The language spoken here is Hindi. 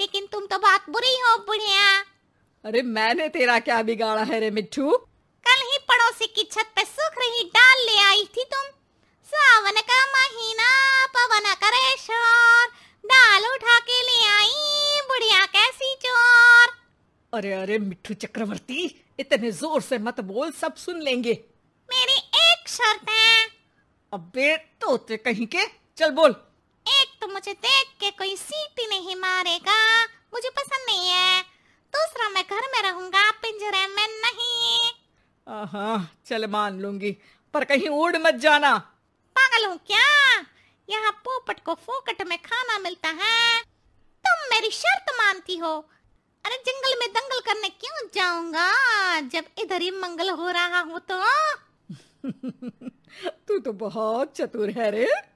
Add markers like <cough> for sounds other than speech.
लेकिन तुम तो बहुत बुरी हो बुढ़िया अरे मैंने तेरा क्या बिगाड़ा है रे मिट्टू कल ही पड़ोसी की छत पे सूख रही डाल ले आई थी तुम सावन का महीना पवन करे शोर डाल उठा के ले आई बुढ़िया कैसी चोर अरे अरे मिट्टू चक्रवर्ती इतने जोर से मत बोल सब सुन लेंगे मेरी एक शर्त है अबे तोते कहीं के चल बोल एक तो मुझे देख के कोई सीटी नहीं मारेगा पिंजरे में नहीं हाँ चल मान लूंगी पर कहीं उड़ मत जाना पागल हूँ क्या यहाँ पोपट को फोकट में खाना मिलता है तुम मेरी शर्त मानती हो अरे जंगल में दंगल करने क्यों जाऊंगा जब इधर ही मंगल हो रहा हूँ तो <laughs> तू तो बहुत चतुर है रे